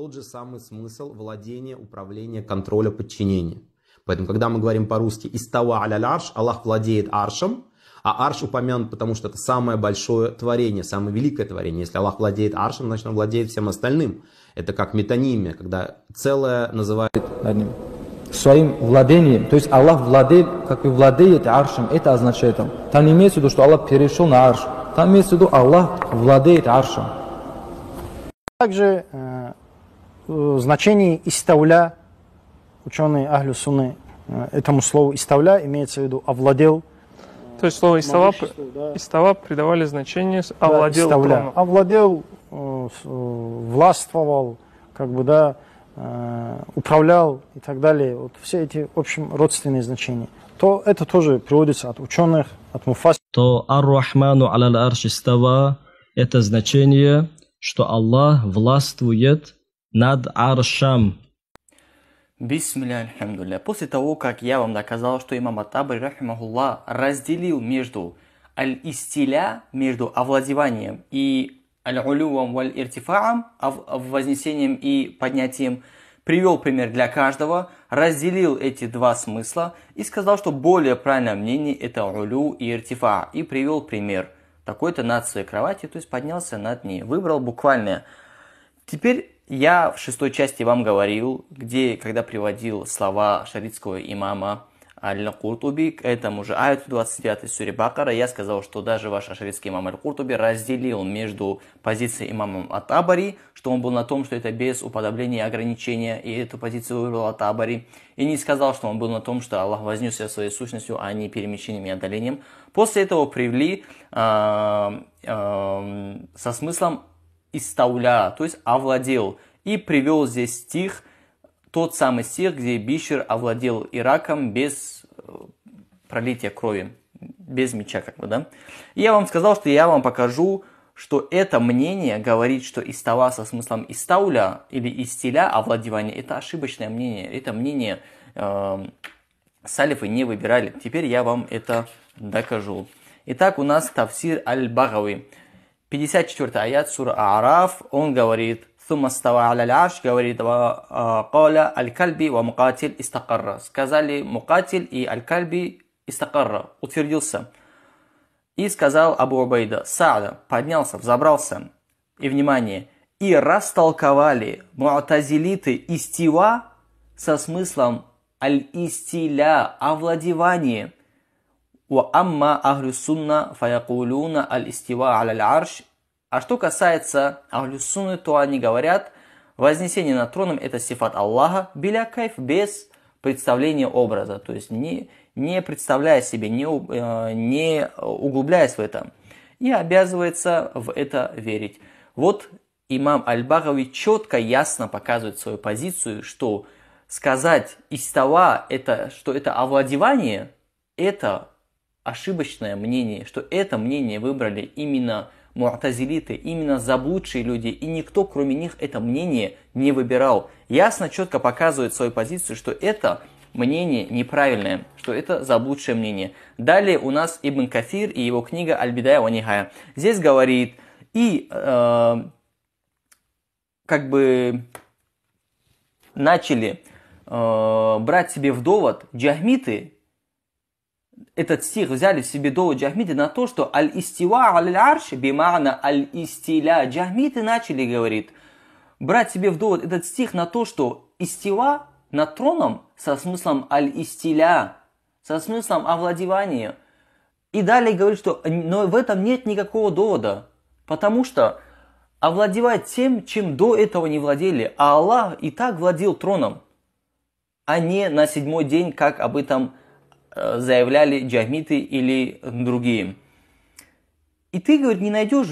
тот же самый смысл владения, управления, контроля, подчинения. Поэтому, когда мы говорим по-русски «Истава аля арш», Аллах владеет аршем, а арш упомянут, потому что это самое большое творение, самое великое творение. Если Аллах владеет аршем, значит он владеет всем остальным. Это как метонимия, когда целое называет... Одним. Своим владением. То есть Аллах владеет, как и владеет аршем. Это означает там. Там не имеется в виду, что Аллах перешел на арш. Там имеется в виду, Аллах владеет аршем. Также э, Э, значении «истауля» ученые Ахлю Суны э, этому слову «истауля» имеется в виду «овладел». То есть слово «истава», да. «истава» придавали значение «овладел» да, «истауля». «Овладел», э, «властвовал», как бы, да, «управлял» и так далее. Вот все эти, в общем, родственные значения. То это тоже приводится от ученых, от муфас. То «Ар-Рахману аля арш истава» это значение, что Аллах властвует – над аршам. Бисмилля, После того, как я вам доказал, что имам Атабри, рахимахулла, разделил между аль-истиля, между овладеванием и аль-улювом валь-иртифаам, а вознесением и поднятием, привел пример для каждого, разделил эти два смысла и сказал, что более правильное мнение – это улю и иртифа, и привел пример. Такой-то над своей кровати, то есть поднялся над ней, выбрал буквальное. Теперь я в шестой части вам говорил, где, когда приводил слова шарицкого имама Аль-Куртуби к этому же аяту 29 суре Бакара, я сказал, что даже ваш ашаритский имам Аль-Куртуби разделил между позицией имамом Атабари, что он был на том, что это без уподобления и ограничения, и эту позицию выбрал Атабари, и не сказал, что он был на том, что Аллах вознесся своей сущностью, а не перемещением и отдалением. После этого привели э, э, со смыслом истауля, то есть овладел. И привел здесь стих, тот самый стих, где Бишер овладел Ираком без э, пролития крови, без меча как бы, да. И я вам сказал, что я вам покажу, что это мнение говорит, что истава со смыслом истауля или истиля овладевания, это ошибочное мнение, это мнение э, салифы не выбирали. Теперь я вам это докажу. Итак, у нас тавсир аль-Багави. 54 аят сура Араф, он говорит, Сумма става аля ляш, говорит, а, Каля аль-кальби ва мукатиль истакарра. Сказали мукатиль и аль-кальби истакарра, утвердился. И сказал Абу Убайда, Саада, поднялся, взобрался. И внимание, и растолковали муатазилиты истива со смыслом аль-истиля, овладевание – وَأَمَّا أَهْلُ السُنَّةِ فَيَقُولُونَ الْإِسْتِوَاءَ عَلَى الْعَرْشِ А что касается Ахлю то они говорят, вознесение над троном – это сифат Аллаха, биля кайф, без представления образа, то есть не, не представляя себе, не, э, не углубляясь в это, и обязывается в это верить. Вот имам Аль-Багави четко, ясно показывает свою позицию, что сказать «истава», это, что это овладевание, это ошибочное мнение, что это мнение выбрали именно муатазилиты, именно заблудшие люди, и никто, кроме них, это мнение не выбирал. Ясно, четко показывает свою позицию, что это мнение неправильное, что это заблудшее мнение. Далее у нас Ибн Кафир и его книга Аль-Бидая Ванихая. Здесь говорит, и э, как бы начали э, брать себе в довод джахмиты, этот стих взяли в себе до джахмиты на то, что аль-истива аль-арш бимана аль-истиля. Джахмиты начали, говорит, брать себе в довод этот стих на то, что истива на троном со смыслом аль-истиля, со смыслом овладевания. И далее говорит, что но в этом нет никакого довода, потому что овладевать тем, чем до этого не владели, а Аллах и так владел троном, а не на седьмой день, как об этом говорится Э, заявляли джамиты или другие. И ты, говорит, не найдешь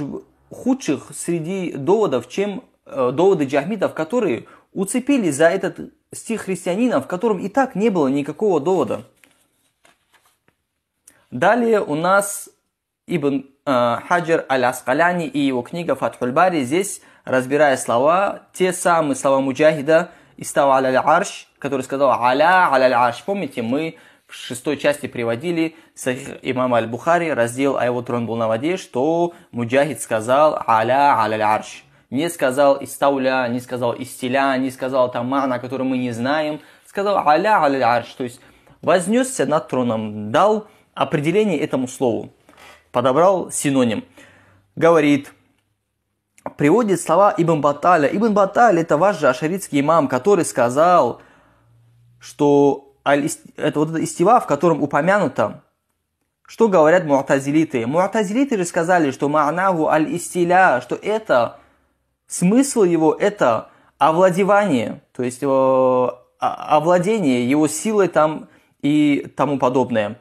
худших среди доводов, чем э, доводы джахмитов, которые уцепились за этот стих христианина, в котором и так не было никакого довода. Далее у нас Ибн э, Хаджар Аль-Аскаляни и его книга Фатхульбари здесь, разбирая слова, те самые слова Муджахида, Истава Аль-Арш, который сказал Аля Аль-Арш. Помните, мы в шестой части приводили Сахих имама Аль-Бухари, раздел «А его трон был на воде», что Муджахид сказал «Аля аля арш». Не сказал «Истауля», не сказал «Истиля», не сказал там «Мана», который мы не знаем. Сказал «Аля аля арш», то есть вознесся над троном, дал определение этому слову, подобрал синоним. Говорит, приводит слова Ибн Баталя. Ибн Баталь – это ваш же ашаритский имам, который сказал, что а это вот это истива, в котором упомянуто, что говорят муатазилиты. Муатазилиты же сказали, что манагу аль-истиля, что это, смысл его это овладевание, то есть э, овладение его силой там и тому подобное.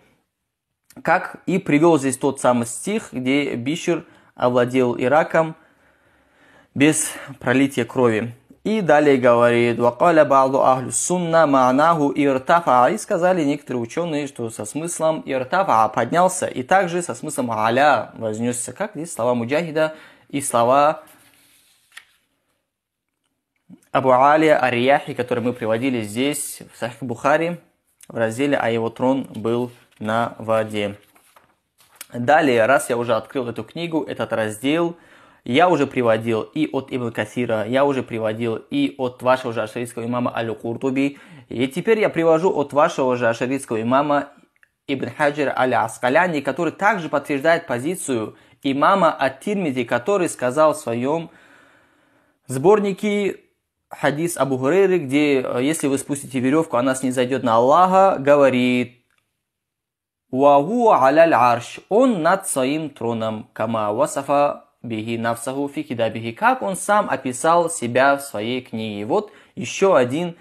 Как и привел здесь тот самый стих, где Бишер овладел Ираком без пролития крови. И далее говорит, «Вакаля ба'ду ахлю сунна ма'наху иртафа». И сказали некоторые ученые, что со смыслом иртафа поднялся, и также со смыслом аля вознесся, как здесь слова Муджахида и слова Абу Али Арияхи, которые мы приводили здесь, в Сахих Бухари, в разделе «А его трон был на воде». Далее, раз я уже открыл эту книгу, этот раздел – я уже приводил и от Ибн Касира, я уже приводил и от вашего же ашаритского имама Алю куртуби И теперь я привожу от вашего же ашаритского имама Ибн Хаджир аля аскаляни который также подтверждает позицию имама Ат-Тирмиди, который сказал в своем сборнике хадис Абу Хурейры, где э, если вы спустите веревку, она с ней зайдет на Аллаха, говорит «Вагу аляль арш» – он над своим троном, кама васафа Беги Навсагу Фикида Беги, как он сам описал себя в своей книге. вот еще один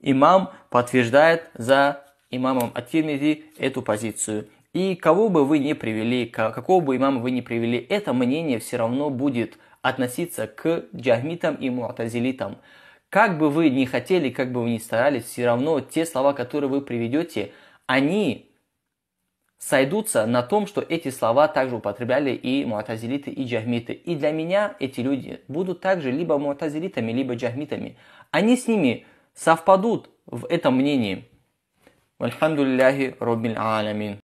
имам подтверждает за имамом Атирмиди эту позицию. И кого бы вы ни привели, какого бы имама вы ни привели, это мнение все равно будет относиться к джахмитам и муатазилитам. Как бы вы ни хотели, как бы вы ни старались, все равно те слова, которые вы приведете, они сойдутся на том, что эти слова также употребляли и муатазилиты, и джахмиты. И для меня эти люди будут также либо муатазилитами, либо джахмитами. Они с ними совпадут в этом мнении. Вальхамдулляхи роббиль аламин.